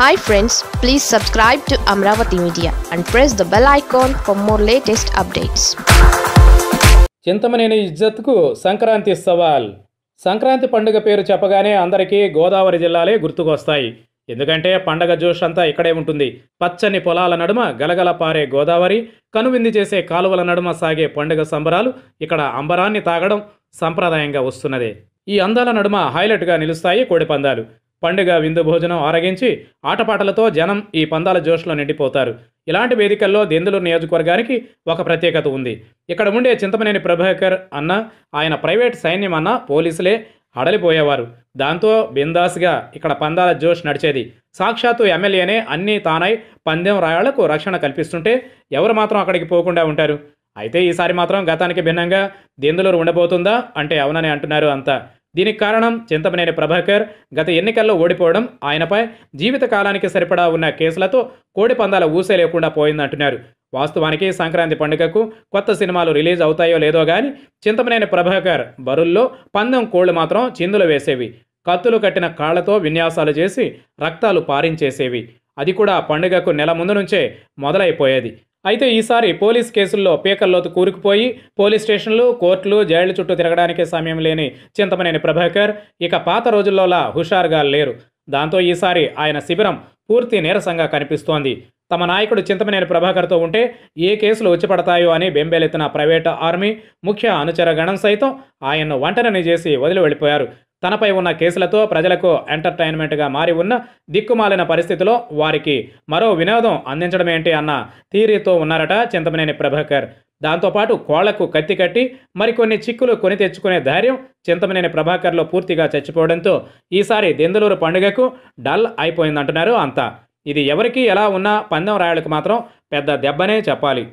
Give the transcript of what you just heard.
hi friends please subscribe to Amaravati media and press the bell icon for more latest updates Chintamaneni ఇజ్జత్కు సంక్రాంతి సవాల్ సంక్రాంతి పండుగ పేరు చెప్పగానే అందరికీ గోదావరి జిల్లాలే గుర్తుకొస్తాయి ఎందుకంటే పండగ జోష్ అంతా ఇక్కడే ఉంటుంది పచ్చని పొలాల నడుమ గలగల పారే గోదావరి కనువిందు చేసే కాలువల నడుమ సాగే పండుగ సంబరాలు ఇక్కడ అంబరాన్ని తాగడం సంప్రదాయంగా వస్తున్నదే ఈ అందాల నడుమ హైలైట్గా నిలుస్తాయి కోడిపందాలు పండుగ విందు భోజనం ఆరగించి ఆటపాటలతో జనం ఈ పందాల జోష్లో నిండిపోతారు ఇలాంటి వేదికల్లో దెందులూరు నియోజకవర్గానికి ఒక ప్రత్యేకత ఉంది ఇక్కడ ఉండే చింతమనేని ప్రభాకర్ అన్న ఆయన ప్రైవేట్ సైన్యం అన్న పోలీసులే అడలిపోయేవారు దాంతో బిందాస్గా ఇక్కడ పందాల జోష్ నడిచేది సాక్షాత్తు ఎమ్మెల్యేనే అన్నీ తానై పందెం రాయాళ్లకు రక్షణ కల్పిస్తుంటే ఎవరు మాత్రం అక్కడికి పోకుండా ఉంటారు అయితే ఈసారి మాత్రం గతానికి భిన్నంగా దెందులూరు ఉండబోతుందా అంటే అవునని అంటున్నారు అంతా దీనికి కారణం చింతమనేని ప్రభాకర్ గత ఎన్నికల్లో ఓడిపోవడం ఆయనపై జీవితకాలానికి సరిపడా ఉన్న కేసులతో కోడి పందాల ఊసే లేకుండా పోయిందంటున్నారు వాస్తవానికి సంక్రాంతి పండుగకు కొత్త సినిమాలు రిలీజ్ అవుతాయో లేదో కానీ చింతమనేని ప్రభాకర్ బరుల్లో పందెం కోళ్లు మాత్రం చిందులు వేసేవి కత్తులు కట్టిన కాళ్లతో విన్యాసాలు చేసి రక్తాలు పారించేసేవి అది కూడా పండుగకు నెల ముందు నుంచే మొదలైపోయేది అయితే ఈసారి పోలీస్ కేసుల్లో పీకల్లోతు కూరుకుపోయి పోలీస్ స్టేషన్లు కోర్టులు జైళ్ల చుట్టూ తిరగడానికే సమయం లేని చింతమనేని ప్రభాకర్ ఇక పాత రోజుల్లోలా హుషారుగా లేరు దాంతో ఈసారి ఆయన శిబిరం పూర్తి నీరసంగా కనిపిస్తోంది తమ నాయకుడు చింతమనేని ప్రభాకర్తో ఉంటే ఏ కేసులు వచ్చిపడతాయో అని బెంబేలెత్తిన ప్రైవేట్ ఆర్మీ ముఖ్య అనుచర గణం సైతం ఆయన్ను వంటనని చేసి వదిలి వెళ్ళిపోయారు తనపై ఉన్న కేసులతో ప్రజలకు ఎంటర్టైన్మెంట్గా మారి ఉన్న దిక్కుమాలిన పరిస్థితిలో వారికి మరో వినోదం అందించడమేంటి అన్న థీరీతో ఉన్నారట చింతమనేని ప్రభాకర్ దాంతోపాటు కోళ్లకు కత్తి కట్టి మరికొన్ని చిక్కులు కొని తెచ్చుకునే ధైర్యం చింతమనేని ప్రభాకర్లో పూర్తిగా చచ్చిపోవడంతో ఈసారి దెందులూరు పండుగకు డల్ అయిపోయిందంటున్నారు అంతా ఇది ఎవరికి ఎలా ఉన్నా పందెం రాయలకు మాత్రం పెద్ద దెబ్బనే చెప్పాలి